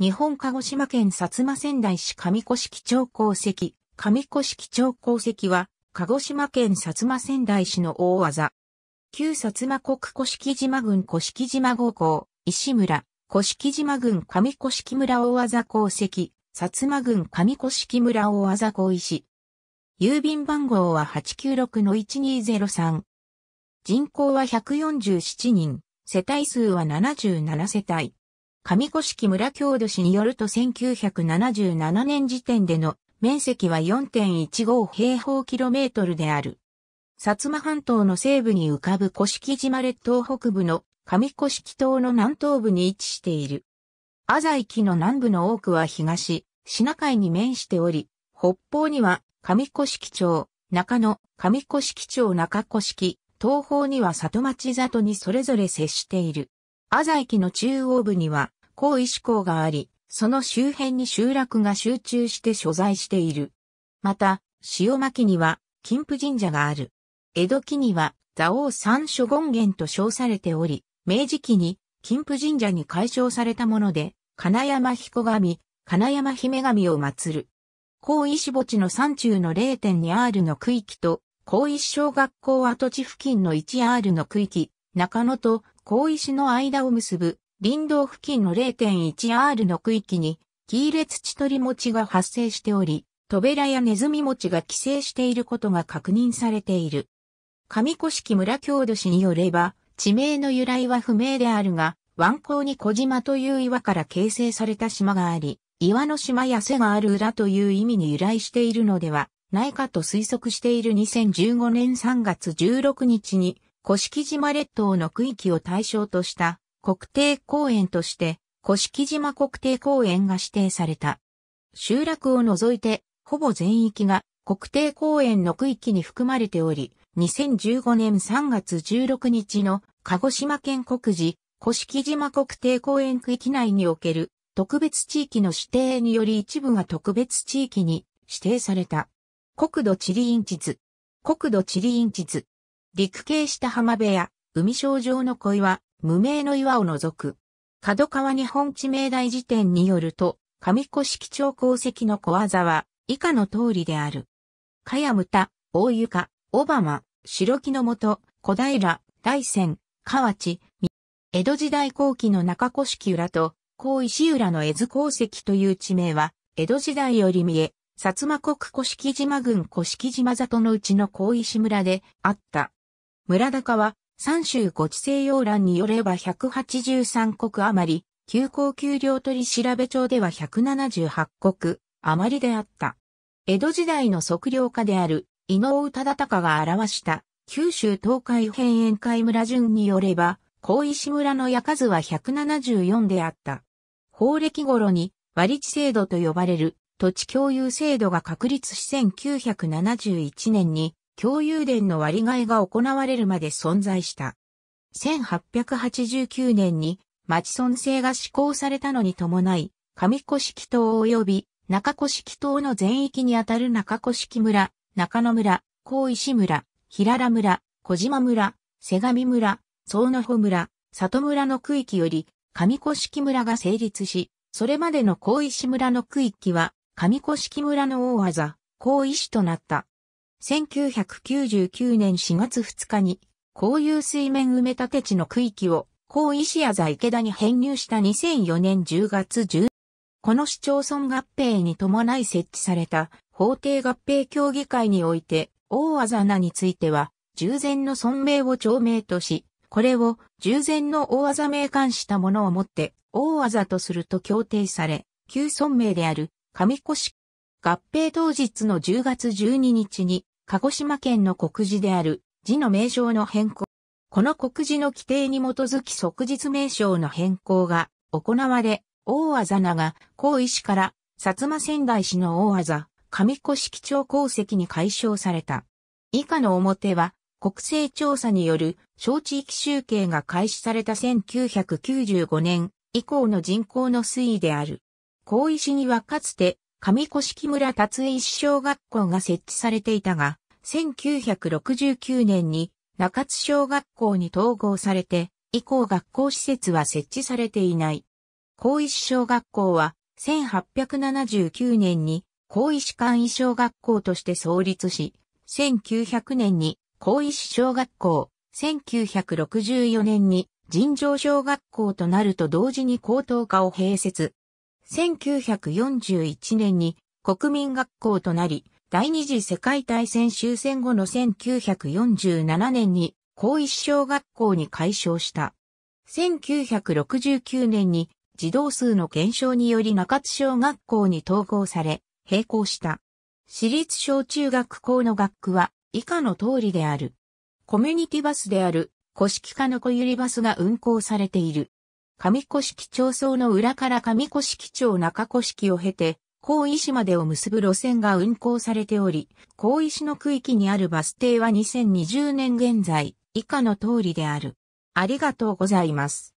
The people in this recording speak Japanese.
日本鹿児島県薩摩仙台市上古式町鉱石、上古式町鉱石は、鹿児島県薩摩仙台市の大技。旧薩摩国古式島郡古式島合港、石村、古式島郡上古式村大技鉱石、薩摩郡上古式村大技鉱石。郵便番号は896-1203。人口は147人、世帯数は77世帯。上古式村郷土市によると1977年時点での面積は4.15平方キロメートルである。薩摩半島の西部に浮かぶ古式島列島北部の上式島の南東部に位置している。浅井木の南部の多くは東、品海に面しており、北方には上式町、中野、上式町中古式、東方には里町里にそれぞれ接している。安西駅の中央部には、高石港があり、その周辺に集落が集中して所在している。また、塩巻には、金布神社がある。江戸期には、蔵王三諸権現と称されており、明治期に、金布神社に改称されたもので、金山彦神、金山姫神を祀る。高石墓地の山中の 0.2R の区域と、高石小学校跡地付近の 1R の区域、中野と小石の間を結ぶ林道付近の 0.1R の区域に、黄列地鳥餅が発生しており、トベラやネズミ餅が寄生していることが確認されている。上古式村郷土史によれば、地名の由来は不明であるが、湾口に小島という岩から形成された島があり、岩の島や瀬がある裏という意味に由来しているのではないかと推測している2015年3月16日に、甑島列島の区域を対象とした国定公園として、甑島国定公園が指定された。集落を除いて、ほぼ全域が国定公園の区域に含まれており、2015年3月16日の鹿児島県国古甑島国定公園区域内における特別地域の指定により一部が特別地域に指定された。国土地理院地図。国土地理院地図。陸系下浜辺や海象上の恋は無名の岩を除く。角川日本地名大辞典によると、上古式町鉱石の小技は以下の通りである。かやむた、大床、小浜、白木の元、小平、大仙、河内、江戸時代後期の中古式浦と、高石浦の江津鉱石という地名は、江戸時代より見え、薩摩国古式島郡古式島里のうちの高石村であった。村高は、三州ご地西洋欄によれば183国余り、旧行給料取調べ帳では178国余りであった。江戸時代の測量家である、井上忠敬が表した、九州東海辺沿海村順によれば、高石村の矢数は174であった。法暦頃に割地制度と呼ばれる土地共有制度が確立し1971年に共有電の割替が行われるまで存在した。1889年に町村制が施行されたのに伴い、上古式島及び中古式島の全域にあたる中古式村、中野村、高石村、平良村、小島村、瀬上村、総野穂村、里村の区域より上古式村が成立し、それまでの高石村の区域は上古式村の大技、高石となった。1999年4月2日に、公有水面埋め立て地の区域を、高石谷座池田に編入した2004年10月10この市町村合併に伴い設置された法定合併協議会において、大技名については、従前の村名を町名とし、これを従前の大技名冠したものをもって、大技とすると協定され、旧村名である上越合併当日の10月12日に、鹿児島県の国字である字の名称の変更。この国字の規定に基づき即日名称の変更が行われ、大技名が、高市から、薩摩仙台市の大技、上古式町功績に解消された。以下の表は、国勢調査による小地域集計が開始された1995年以降の人口の推移である。高市にはかつて上木村達井小学校が設置されていたが、1969年に中津小学校に統合されて、以降学校施設は設置されていない。高石小学校は1879年に高石簡易小学校として創立し、1900年に高石小学校、1964年に尋常小学校となると同時に高等科を併設、1941年に国民学校となり、第二次世界大戦終戦後の1947年に高一小学校に改称した。1969年に児童数の減少により中津小学校に統合され、並行した。私立小中学校の学区は以下の通りである。コミュニティバスである、古式化の小百合バスが運行されている。上古式町層の裏から上古式町中古式を経て、高石までを結ぶ路線が運行されており、高石の区域にあるバス停は2020年現在、以下の通りである。ありがとうございます。